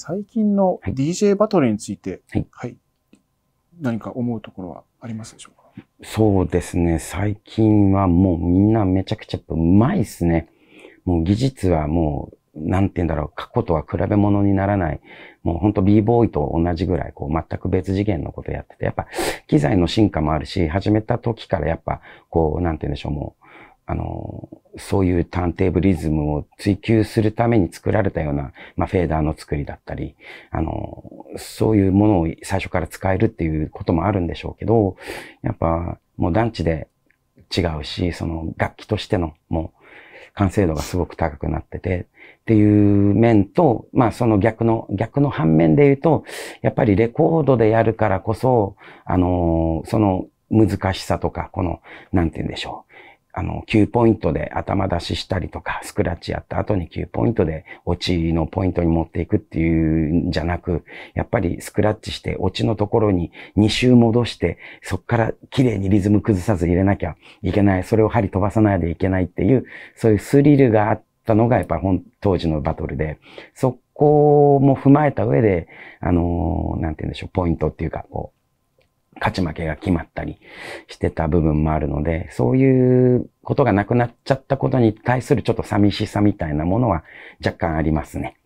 最近の DJ バトルについて、はい、はい、何か思うところはありますでしょうかそうですね。最近はもうみんなめちゃくちゃうまいっすね。もう技術はもう、なんて言うんだろう、過去とは比べ物にならない。もうほんと b ボーイと同じぐらい、こう全く別次元のことやってて、やっぱ機材の進化もあるし、始めた時からやっぱ、こう、なんて言うんでしょう、もう、あの、そういうターンテーブリズムを追求するために作られたような、まあ、フェーダーの作りだったり、あの、そういうものを最初から使えるっていうこともあるんでしょうけど、やっぱ、もう団地で違うし、その楽器としての、もう、完成度がすごく高くなってて、っていう面と、まあその逆の、逆の反面で言うと、やっぱりレコードでやるからこそ、あの、その難しさとか、この、なんて言うんでしょう。あの、9ポイントで頭出ししたりとか、スクラッチやった後に9ポイントで落ちのポイントに持っていくっていうんじゃなく、やっぱりスクラッチして落ちのところに2周戻して、そこから綺麗にリズム崩さず入れなきゃいけない。それを針飛ばさないでいけないっていう、そういうスリルがあったのがやっぱ当時のバトルで、そこも踏まえた上で、あのー、なんて言うんでしょう、ポイントっていうか、こう、勝ち負けが決まったりしてた部分もあるので、そういうことがなくなっちゃったことに対するちょっと寂しさみたいなものは若干ありますね。